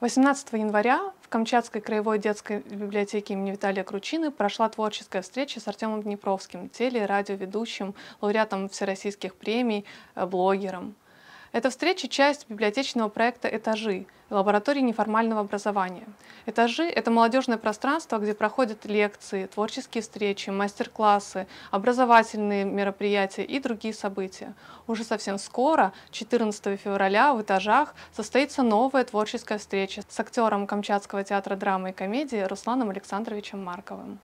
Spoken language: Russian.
18 января в Камчатской краевой детской библиотеке имени Виталия Кручины прошла творческая встреча с Артемом Днепровским, теле- и радиоведущим, лауреатом всероссийских премий, э, блогером. Эта встреча – часть библиотечного проекта «Этажи» лаборатории неформального образования. «Этажи» – это молодежное пространство, где проходят лекции, творческие встречи, мастер-классы, образовательные мероприятия и другие события. Уже совсем скоро, 14 февраля, в «Этажах» состоится новая творческая встреча с актером Камчатского театра драмы и комедии Русланом Александровичем Марковым.